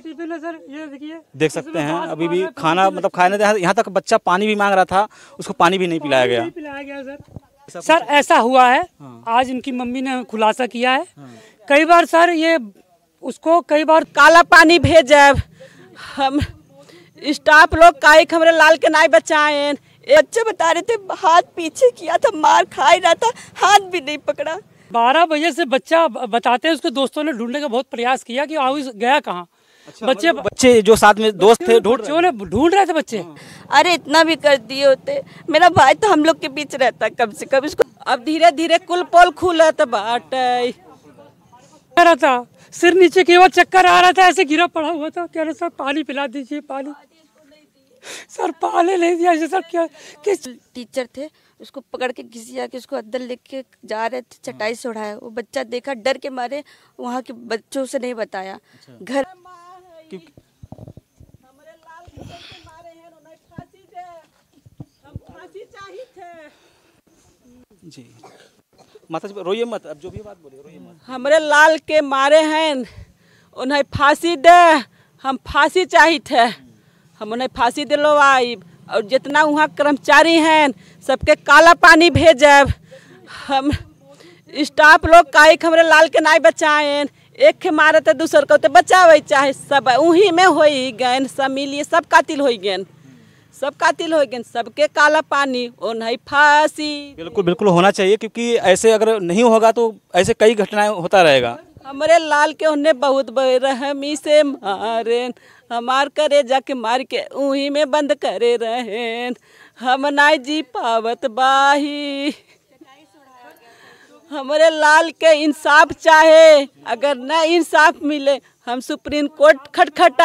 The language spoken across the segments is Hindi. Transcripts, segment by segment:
टिफिन है सर ये देखिए देख सकते तो हैं अभी भी खाना मतलब खाने यहाँ तक बच्चा पानी भी मांग रहा था उसको पानी भी नहीं पिलाया गया सर ऐसा हुआ है हाँ। आज इनकी मम्मी ने खुलासा किया है हाँ। कई बार सर ये उसको कई बार काला पानी भेज हम स्टाफ लोग का एक हमारे लाल के नाई बचाए बच्चे बता रहे थे हाथ पीछे किया था मार खा ही रहा था हाथ भी नहीं पकड़ा बारह बजे से बच्चा बताते हैं उसके दोस्तों ने ढूंढने का बहुत प्रयास किया कि आउस गया कहाँ अच्छा, मतलब बच्चे बच्चे जो साथ में दोस्त थे ढूंढ ढूंढ रहे थे बच्चे हाँ। अरे इतना भी कर दिए होते मेरा भाई तो हम लोग के बीच रहता कम से कम इसको अब धीरे धीरे कुल पोल खुला था बाट रहा था सिर नीचे के बाद चक्कर आ रहा था ऐसे गिरा पड़ा हुआ था कह रहे सर पानी पिला दीजिए पानी सर पाले नहीं दिया सर क्या किस टीचर थे उसको पकड़ के घिसिया के उसको अंदर लेके जा रहे थे चटाई हाँ। से उड़ाया वो बच्चा देखा डर के मारे वहाँ के बच्चों से नहीं बताया अच्छा। घर अच्छा। क्योंकि जी माता जी रोइए मत अब जो भी बात बोलिए रोइए मत हमारे लाल के मारे हैं उन्हें फांसी दे हम फांसी चाहिए थे हम उन्हें फांसी दिलो आई और जितना वहाँ कर्मचारी हैं सबके काला पानी भेजब हम स्टाफ लोग का हमारे लाल के नहीं बचाएं एक खे मारे तो दूसर को तो चाहे सब उही में हो गए सब मिलिए सब कातिल हो गए सब कातिल हो गए सबके काला पानी और नहीं फांसी बिल्कुल बिल्कुल होना चाहिए क्योंकि ऐसे अगर नहीं होगा तो ऐसे कई घटनाएं होता रहेगा हमारे लाल के उन्हें बहुत बेरहमी से मारे हमार करे जाके मार के उही में बंद करे रहें हम ना जी पावत बाही हमारे लाल के इंसाफ चाहे अगर न इंसाफ मिले हम सुप्रीम कोर्ट खटखट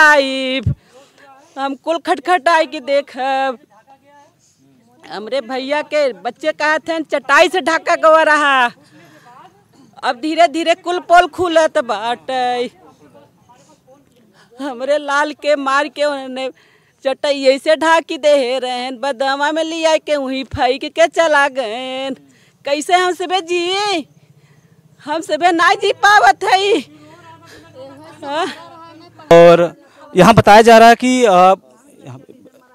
हम कुल खटखटाई कि देख हमरे भैया के बच्चे कहा थे चटाई से ढाका गो रहा अब धीरे धीरे कुल पोल खुलत बाटे हमरे लाल के मार के उन्होंने चटाई ऐसे ढाकी दे रहे बदमा में लिया के वहीं फेंक के चला गए कैसे हम सब जी हम सब ना जी पावत है हाँ। और यहाँ बताया जा रहा है कि यहाँ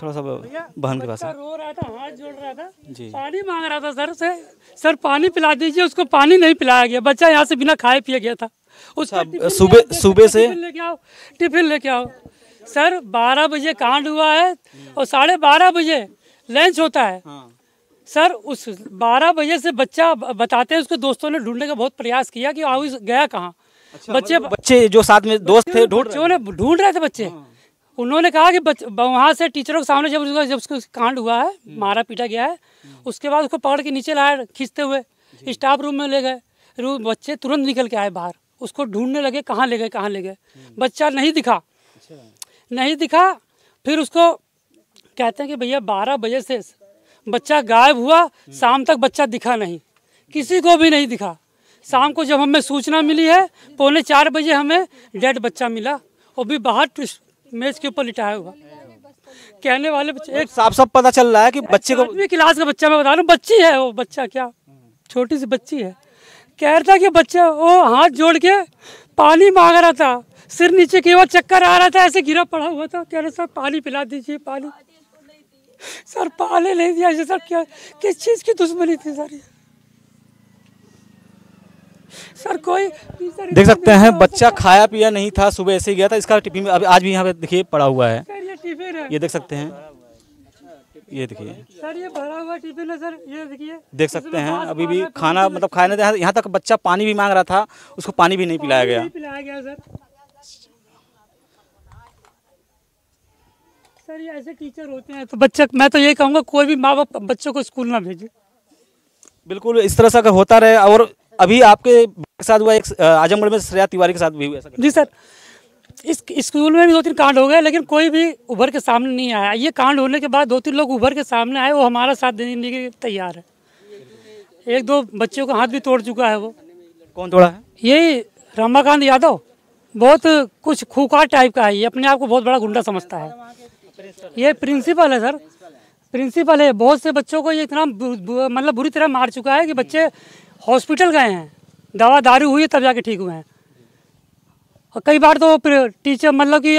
थोड़ा सा बहन के पास रो रहा था हाथ जोड़ रहा था जी पानी मांग रहा था सर से सर पानी पिला दीजिए उसको पानी नहीं पिलाया गया बच्चा यहाँ से बिना खाए पिए गया था उस अच्छा, सुबह सुबह से लेके आओ टिफिन लेके आओ सर बारह बजे कांड हुआ है और साढ़े बारह बजे लंच होता है हाँ। सर उस 12 बजे से बच्चा बताते हैं उसके दोस्तों ने ढूंढने का बहुत प्रयास किया कि आउ गया कहाँ अच्छा, बच्चे मतलब बच्चे जो साथ में दोस्त थे ढूंढ बच्चों ने ढूंढ रहे थे बच्चे हाँ। उन्होंने कहा कि वहाँ से टीचरों के सामने जब उसका जब उसको कांड हुआ है हम्म। मारा पीटा गया है हम्म। उसके बाद उसको पकड़ के नीचे लाया खींचते हुए स्टाफ रूम में ले गए रूम बच्चे तुरंत निकल के आए बाहर उसको ढूंढने लगे कहाँ ले गए कहाँ ले गए हम्म। बच्चा नहीं दिखा अच्छा। नहीं दिखा फिर उसको कहते हैं कि भैया बारह बजे से बच्चा गायब हुआ शाम तक बच्चा दिखा नहीं किसी को भी नहीं दिखा शाम को जब हमें सूचना मिली है पौने चार बजे हमें डेड बच्चा मिला वो भी बाहर मेज के ऊपर लिटाया हुआ कहने वाले बच्चे एक मतलब साफ साफ पता चल रहा है कि बच्चे को क्लास का बच्चा मैं बता रहा हूँ बच्ची है वो बच्चा क्या छोटी सी बच्ची है कह रहा था कि बच्चा वो हाथ जोड़ के पानी मांग रहा था सिर नीचे के वो चक्कर आ रहा था ऐसे गिरा पड़ा हुआ था कह रहे साहब पानी पिला दीजिए पानी सर पाले नहीं दिया ये सर क्या किस चीज़ की दुश्मनी थी सर सर कोई सर देख सकते हैं बच्चा खाया पिया नहीं था सुबह ऐसे ही गया था इसका टिफिन अभी आज भी यहाँ पे देखिए पड़ा हुआ है ये, ये देख सकते हैं ये देखिए सर ये भरा हुआ टिफिन है सर ये देखिए देख सकते हैं अभी भी खाना मतलब खाने यहाँ तक बच्चा पानी भी मांग रहा था उसको पानी भी नहीं पिलाया गया पिलाया गया सर सर ये ऐसे टीचर होते हैं तो बच्चा मैं तो यही कहूँगा कोई भी माँ बाप बच्चों को स्कूल ना भेजे बिल्कुल इस तरह से अगर होता रहे और अभी आपके साथ हुआ एक आजमगढ़ में श्रेया तिवारी के साथ भी हुआ जी सर इस स्कूल में भी दो तीन कांड हो गए लेकिन कोई भी उभर के सामने नहीं आया ये कांड होने के बाद दो तीन लोग उभर के सामने आए वो हमारा साथ देने के लिए तैयार है एक दो बच्चों का हाथ भी तोड़ चुका है वो कौन तोड़ा है यही रमाकांत यादव बहुत कुछ खूकार टाइप का है ये अपने आप को बहुत बड़ा गुंडा समझता है ये प्रिंसिपल है सर प्रिंसिपल है बहुत से बच्चों को ये इतना मतलब बुरी तरह मार चुका है कि बच्चे हॉस्पिटल गए हैं दवा दारू हुई है तब जाके ठीक हुए हैं और कई बार तो टीचर मतलब कि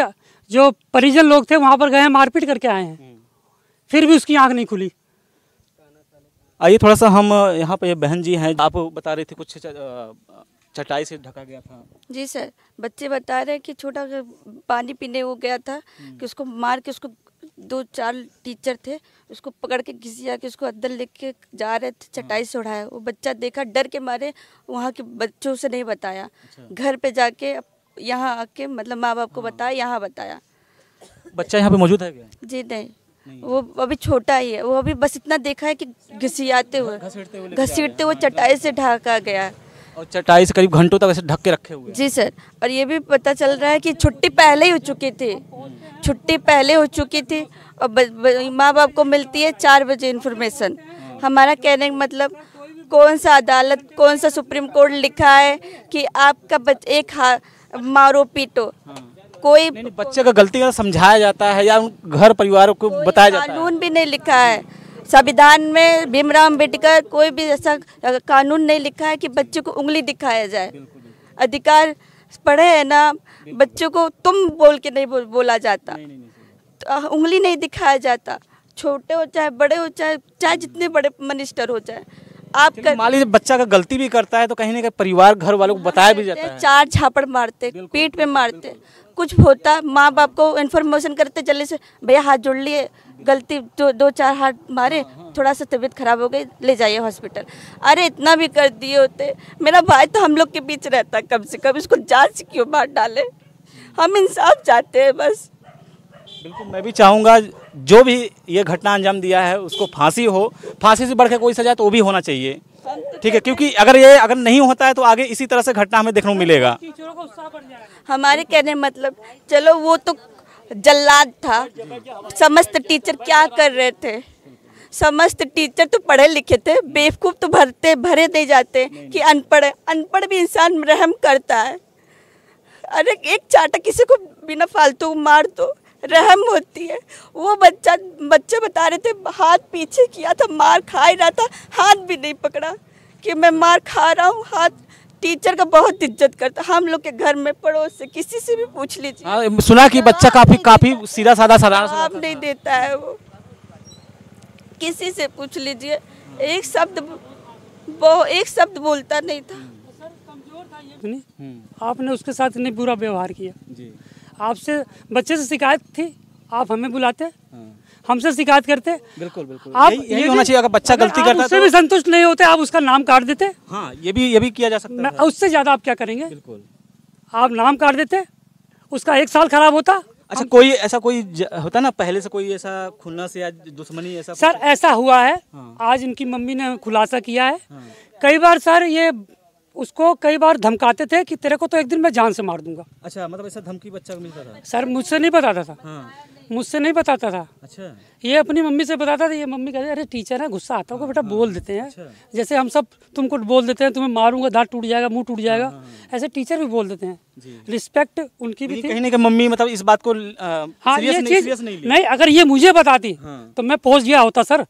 जो परिजन लोग थे वहाँ पर गए हैं मारपीट करके आए हैं फिर भी उसकी आँख नहीं खुली आइए थोड़ा सा हम यहाँ पे बहन जी हैं आप बता रहे थे कुछ चटाई से ढका गया था जी सर बच्चे बता रहे हैं कि छोटा पानी पीने वो गया था हम्म। कि उसको मार के उसको दो चार टीचर थे उसको पकड़ के घिसिया के उसको अंदर लेके जा रहे थे हाँ। चटाई से उड़ाया वो बच्चा देखा डर के मारे वहाँ के बच्चों से नहीं बताया अच्छा। घर पे जाके यहाँ आके मतलब माँ बाप को हाँ। बताया यहाँ बताया बच्चा यहाँ पे मौजूद है क्या जी नहीं वो अभी छोटा ही है वो अभी बस इतना देखा है कि घसीटते हुए घसीटते हुए चटाई से ढाका गया और चटाई से करीब घंटों तक ऐसे ढक के रखे हुए जी सर और ये भी पता चल रहा है कि छुट्टी पहले ही हो चुकी थी छुट्टी पहले हो चुकी थी और माँ बाप को मिलती है चार बजे इन्फॉर्मेशन हमारा कहने का मतलब कौन सा अदालत कौन सा सुप्रीम कोर्ट लिखा है कि आपका बच, एक मारो पीटो हाँ। कोई नहीं, नहीं, बच्चे का गलती समझाया जाता है या घर परिवारों को बताया जाता है कानून भी नहीं लिखा है संविधान में भीमराव अम्बेडकर कोई भी ऐसा कानून नहीं लिखा है कि बच्चों को उंगली दिखाया जाए अधिकार पढ़े है ना बच्चों को तुम बोल के नहीं बोला जाता तो उंगली नहीं दिखाया जाता छोटे हो चाहे बड़े हो चाहे चाहे जितने बड़े मिनिस्टर हो जाए आप कर... माली बच्चा का गलती भी करता है तो कहीं ना कहीं परिवार घर वालों को हाँ, बताया भी जाता है चार झापड़ मारते पीठ में मारते कुछ होता माँ बाप को इन्फॉर्मेशन करते चले से भैया हाथ जोड़ लिए गलती दो दो चार हाथ मारे थोड़ा सा तबीयत खराब हो गई ले जाइए हॉस्पिटल अरे इतना भी कर दिए होते मेरा भाई तो हम लोग के बीच रहता कम से कम इसको जांच क्यों मार डाले हम इंसाफ चाहते हैं बस बिल्कुल मैं भी चाहूँगा जो भी ये घटना अंजाम दिया है उसको फांसी हो फांसी से बढ़ के कोई सजा तो वो भी होना चाहिए तो ठीक है क्योंकि अगर ये अगर नहीं होता है तो आगे इसी तरह से घटना हमें देखने को मिलेगा हमारे कहने मतलब चलो वो तो जल्लाद था समस्त टीचर क्या कर रहे थे समस्त टीचर तो पढ़े लिखे थे बेवकूफ़ तो भरते भरे नहीं जाते कि अनपढ़ अनपढ़ भी इंसान रहम करता है अरे एक चाटा किसी को बिना फालतू मार दो तो रहम होती है वो बच्चा बच्चे बता रहे थे हाथ पीछे किया था मार खा ही रहा था हाथ भी नहीं पकड़ा कि मैं मार खा रहा हूँ हाथ टीचर का बहुत इज्जत करता हम लोग के घर में पड़ोस से किसी से भी पूछ लीजिए हाँ, सुना कि बच्चा काफी काफी सीधा साधा आप नहीं देता है वो किसी से पूछ लीजिए एक शब्द एक शब्द बोलता नहीं था हम्म। आपने उसके साथ इतने बुरा व्यवहार किया आपसे बच्चे से शिकायत थी आप हमें बुलाते हाँ। हमसे शिकायत करते बिल्कुल बिल्कुल आप यही, यही होना चाहिए अगर बच्चा गलती करता उससे तो... भी संतुष्ट नहीं होते आप उसका नाम काट देते हाँ ये भी ये भी किया जा सकता है उससे ज्यादा आप क्या करेंगे बिल्कुल आप नाम काट देते उसका एक साल खराब होता अच्छा कोई ऐसा कोई होता ना पहले से कोई ऐसा खुलना से या दुश्मनी ऐसा सर ऐसा हुआ है हाँ। आज इनकी मम्मी ने खुलासा किया है हाँ। कई बार सर ये उसको कई बार धमकाते थे कि तेरे को तो एक दिन मैं जान से मार दूंगा अच्छा मतलब ऐसा धमकी बच्चा को मिलता था सर मुझसे नहीं बताता था हाँ। मुझसे नहीं बताता था अच्छा ये अपनी मम्मी से बताता था ये मम्मी कहते अरे टीचर है गुस्सा आता होगा बेटा हाँ, बोल हाँ। देते हैं अच्छा। जैसे हम सब तुमको बोल देते हैं तुम्हें मारूंगा दांत टूट जाएगा मुंह टूट जाएगा हाँ, ऐसे टीचर भी बोल देते हैं रिस्पेक्ट उनकी भी थी कि मम्मी मतलब इस बात को हाँ ये चीज नहीं अगर ये मुझे बताती तो मैं पहुंच गया होता सर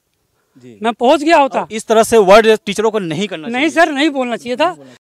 मैं पहुंच गया होता इस तरह से वर्ड टीचरों को नहीं करना नहीं सर नहीं बोलना चाहिए था